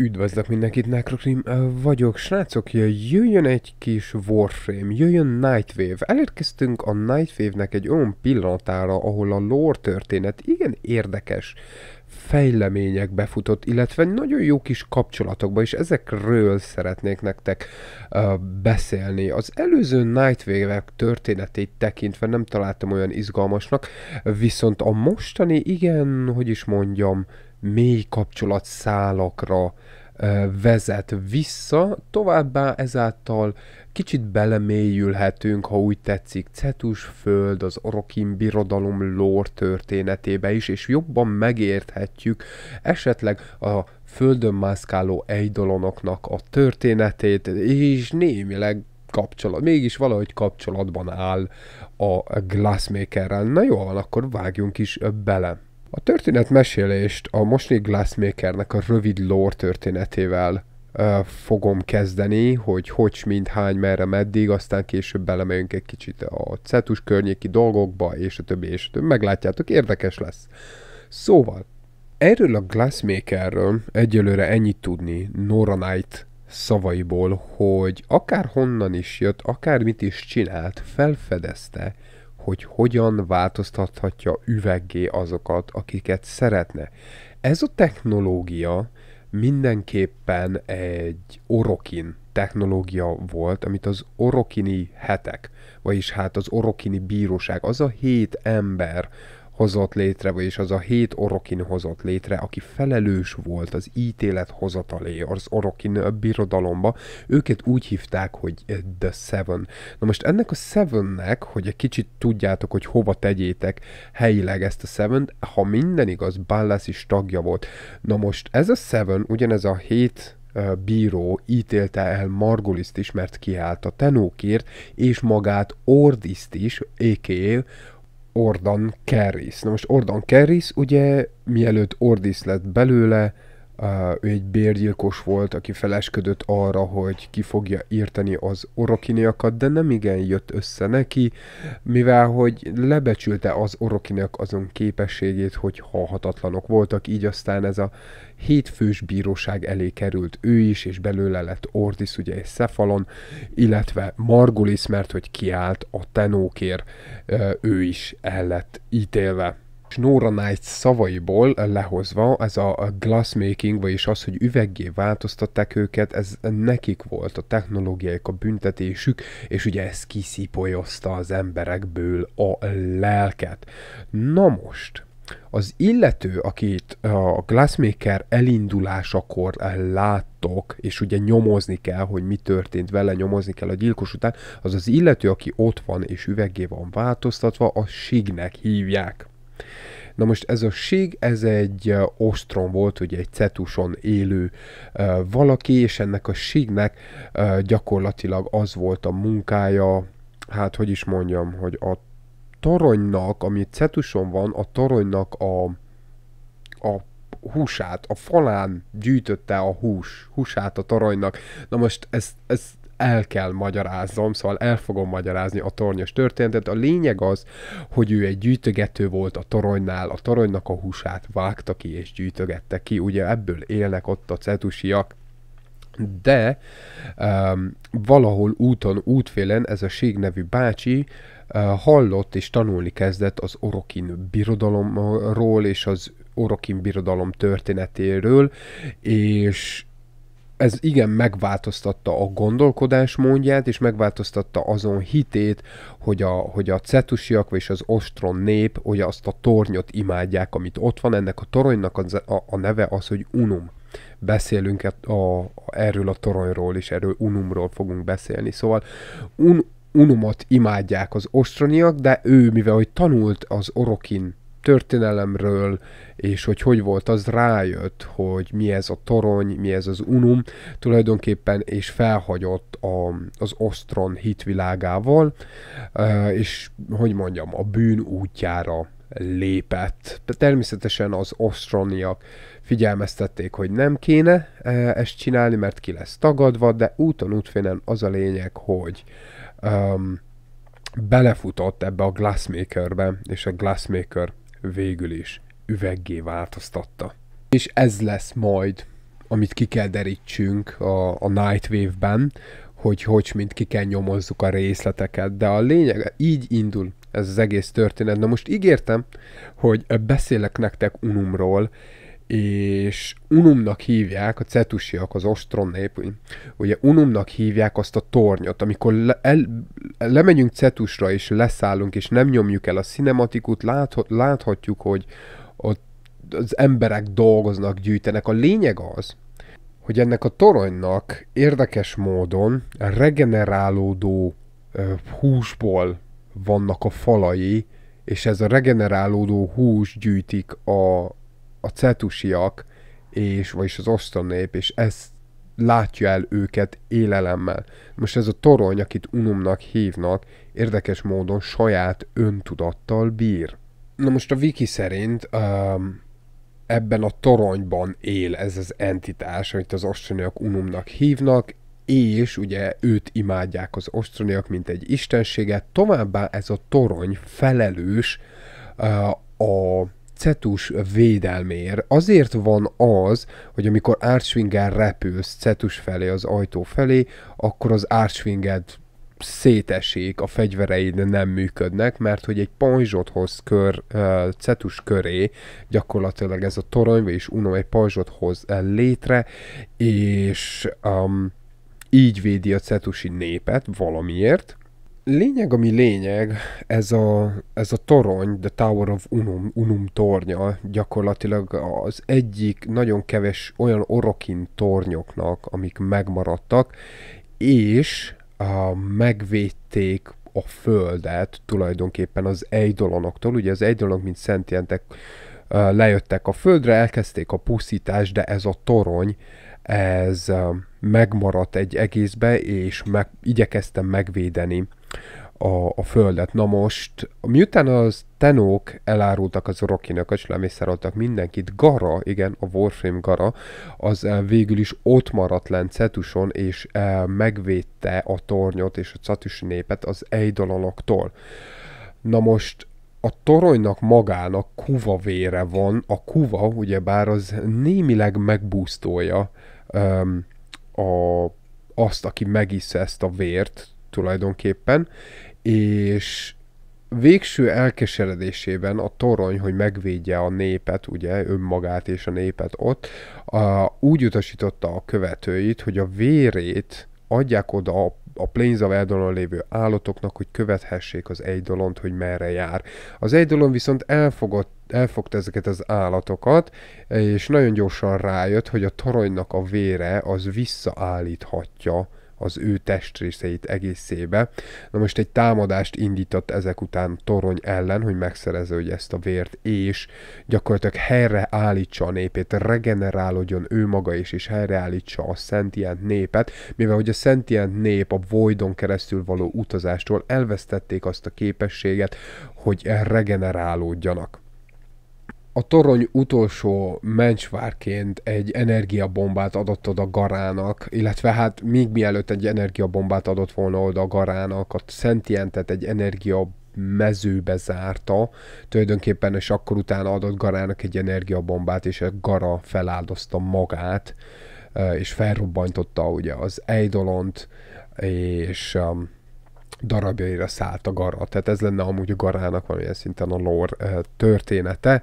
Üdvözlök mindenkit, Necrocrim vagyok. Srácok, jöjjön egy kis Warframe, jöjjön Nightwave. Elérkeztünk a Nightwave-nek egy olyan pillanatára, ahol a lore történet igen érdekes fejlemények befutott, illetve nagyon jó kis kapcsolatokba, és ezekről szeretnék nektek uh, beszélni. Az előző nightwave történetét tekintve nem találtam olyan izgalmasnak, viszont a mostani igen, hogy is mondjam, uh, mély kapcsolatszálakra vezet vissza, továbbá ezáltal kicsit belemélyülhetünk, ha úgy tetszik, Cetus föld, az orokin birodalom lór történetébe is, és jobban megérthetjük esetleg a földön mászkáló eidolonoknak a történetét, és némileg kapcsolat, mégis valahogy kapcsolatban áll a Glassmakerrel. Na jó, akkor vágjunk is bele. A történetmesélést a mostani Glassmakernek a rövid lore történetével uh, fogom kezdeni, hogy hogy, mint, hány, merre, meddig, aztán később belemegyünk egy kicsit a cetus környéki dolgokba, és a többi, és a többi. Meglátjátok, érdekes lesz. Szóval, erről a Glassmakerről egyelőre ennyit tudni Nora Knight szavaiból, hogy akár honnan is jött, akár mit is csinált, felfedezte, hogy hogyan változtathatja üveggé azokat, akiket szeretne. Ez a technológia mindenképpen egy orokin technológia volt, amit az orokini hetek, vagyis hát az orokini bíróság, az a hét ember, hozott létre, vagyis az a hét orokin hozott létre, aki felelős volt az ítélet hozatalé az orokin birodalomba, őket úgy hívták, hogy The Seven. Na most ennek a Sevennek, hogy egy kicsit tudjátok, hogy hova tegyétek helyileg ezt a Seven, ha minden igaz, Ballas is tagja volt. Na most ez a Seven, ugyanez a hét bíró ítélte el Marguliszt is, mert kiállt a tenókért, és magát Ordiszt is, a.k.a Ordan Kerris. Na most Ordan Kerris ugye mielőtt Ordis lett belőle, ő egy bérgyilkos volt, aki felesködött arra, hogy ki fogja írteni az orokiniakat, de nem igen jött össze neki, mivel hogy lebecsülte az orokiniak azon képességét, hogy halhatatlanok voltak, így aztán ez a hétfős bíróság elé került ő is, és belőle lett Ordis ugye egy Szefalon, illetve Margulis, mert hogy kiállt a tenókér, ő is el lett ítélve. Nora Knight szavaiból lehozva, ez a glassmaking, vagyis az, hogy üveggé változtatták őket, ez nekik volt a technológiaik, a büntetésük, és ugye ez kiszipolyozta az emberekből a lelket. Na most, az illető, akit a Glassmaker elindulásakor láttok, és ugye nyomozni kell, hogy mi történt vele, nyomozni kell a gyilkos után, az az illető, aki ott van és üveggé van változtatva, a Signek hívják. Na most ez a ség, ez egy ostrom volt, ugye egy cetuson élő valaki, és ennek a sígnek gyakorlatilag az volt a munkája, hát hogy is mondjam, hogy a toronynak, ami cetuson van, a toronynak a, a húsát, a falán gyűjtötte a hús, húsát a toronynak. Na most ez, ez el kell magyaráznom, szóval el fogom magyarázni a tornyos történetet. A lényeg az, hogy ő egy gyűjtögető volt a toronynál, a toronynak a húsát vágta ki és gyűjtögette ki, ugye ebből élnek ott a cetusiak, de um, valahol úton, útfélen ez a Ség nevű bácsi uh, hallott és tanulni kezdett az orokin birodalomról és az orokin birodalom történetéről, és ez igen megváltoztatta a gondolkodásmódját, és megváltoztatta azon hitét, hogy a, hogy a cetusiak és az ostron nép, hogy azt a tornyot imádják, amit ott van. Ennek a toronynak a, a, a neve az, hogy unum. Beszélünk a, e- a, erről a toronyról is, erről unumról fogunk beszélni. Szóval un, unumot imádják az ostroniak, de ő, mivel hogy tanult az orokin történelemről, és hogy hogy volt, az rájött, hogy mi ez a torony, mi ez az unum, tulajdonképpen, és felhagyott a, az Ostron hitvilágával, és hogy mondjam, a bűn útjára lépett. De Természetesen az ostroniak figyelmeztették, hogy nem kéne ezt csinálni, mert ki lesz tagadva, de úton útfénen az a lényeg, hogy um, belefutott ebbe a Glassmakerbe, és a Glassmaker végül is üveggé változtatta. És ez lesz majd, amit ki kell derítsünk a, a Nightwave-ben, hogy hogy mint ki kell nyomozzuk a részleteket, de a lényeg, így indul ez az egész történet. Na most ígértem, hogy beszélek nektek Unumról, és Unumnak hívják, a cetusiak, az ostron nép, ugye Unumnak hívják azt a tornyot, amikor le, el, lemegyünk cetusra, és leszállunk, és nem nyomjuk el a cinematikut, láthat, láthatjuk, hogy ott az emberek dolgoznak, gyűjtenek. A lényeg az, hogy ennek a toronynak érdekes módon regenerálódó húsból vannak a falai, és ez a regenerálódó hús gyűjtik a, a cetusiak, és, vagyis az nép és ezt látja el őket élelemmel. Most ez a torony, akit unumnak hívnak, érdekes módon saját öntudattal bír. Na most a wiki szerint um, ebben a toronyban él ez az entitás, amit az ostroniak unumnak hívnak, és ugye őt imádják az ostroniak, mint egy istenséget. Továbbá ez a torony felelős uh, a cetus védelmér. Azért van az, hogy amikor Archwinger repülsz cetus felé, az ajtó felé, akkor az Archwinged szétesik, a fegyvereid nem működnek, mert hogy egy hoz kör, cetus köré gyakorlatilag ez a torony, vagyis unom egy pajzsot hoz el létre, és um, így védi a cetusi népet valamiért, lényeg, ami lényeg, ez a, ez a torony, The Tower of Unum, Unum tornya gyakorlatilag az egyik nagyon keves olyan orokin tornyoknak, amik megmaradtak, és a, megvédték a földet tulajdonképpen az Eidolonoktól. Ugye az Eidolonok, mint szentjentek, lejöttek a földre, elkezdték a pusztítást, de ez a torony, ez megmaradt egy egészbe, és meg, igyekeztem megvédeni a, a földet. Na most, miután az tenók elárultak az orokinak, és lemészároltak mindenkit, Gara, igen, a Warframe Gara, az eh, végül is ott maradt lent Cetuson, és eh, megvédte a tornyot és a Cetus népet az Eidolonoktól. Na most, a toronynak magának kuva vére van, a kuva ugyebár az némileg megbúsztolja um, a, azt, aki megisze ezt a vért, tulajdonképpen, és végső elkeseredésében a torony, hogy megvédje a népet, ugye önmagát és a népet ott, a, úgy utasította a követőit, hogy a vérét adják oda a a Plains of Eldonon lévő állatoknak, hogy követhessék az Eidolont, hogy merre jár. Az Eidolon viszont elfogott, elfogta ezeket az állatokat, és nagyon gyorsan rájött, hogy a toronynak a vére az visszaállíthatja az ő testrészeit egészébe. Na most egy támadást indított ezek után torony ellen, hogy hogy ezt a vért, és gyakorlatilag helyreállítsa a népét, regenerálódjon ő maga is, és helyreállítsa a szentient népet, mivel hogy a szentient nép a Voidon keresztül való utazástól elvesztették azt a képességet, hogy regenerálódjanak a torony utolsó mencsvárként egy energiabombát adott oda Garának, illetve hát még mielőtt egy energiabombát adott volna oda Garának, a Szentientet egy energia mezőbe zárta, tulajdonképpen és akkor utána adott Garának egy energiabombát, és a Gara feláldozta magát, és felrobbantotta ugye az Eidolont, és um, darabjaira szállt a gara. Tehát ez lenne amúgy a garának valamilyen szinten a lore eh, története,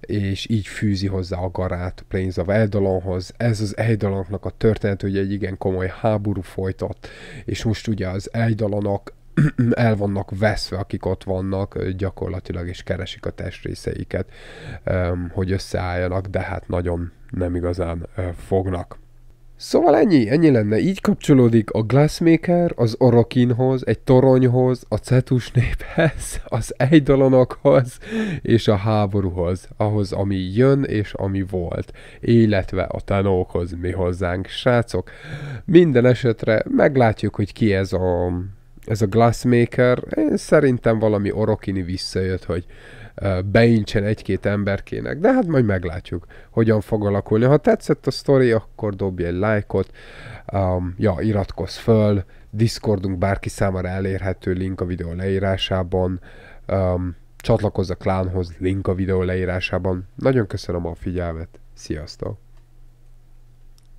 és így fűzi hozzá a garát Plains of Eldalonhoz. Ez az Eldalonnak a történet, hogy egy igen komoly háború folytott, és most ugye az Eldalonok el vannak veszve, akik ott vannak gyakorlatilag, és keresik a testrészeiket, hogy összeálljanak, de hát nagyon nem igazán fognak. Szóval ennyi, ennyi lenne. Így kapcsolódik a Glassmaker az Orokinhoz, egy toronyhoz, a Cetus néphez, az Egydalanokhoz és a háborúhoz, ahhoz, ami jön és ami volt, illetve a tanókhoz mi hozzánk, srácok. Minden esetre meglátjuk, hogy ki ez a, ez a Glassmaker. Én szerintem valami Orokini visszajött, hogy beincsen egy-két emberkének, de hát majd meglátjuk, hogyan fog alakulni. Ha tetszett a sztori, akkor dobj egy lájkot, um, ja, iratkozz föl, Discordunk bárki számára elérhető, link a videó leírásában, um, csatlakozz a klánhoz, link a videó leírásában. Nagyon köszönöm a figyelmet, sziasztok!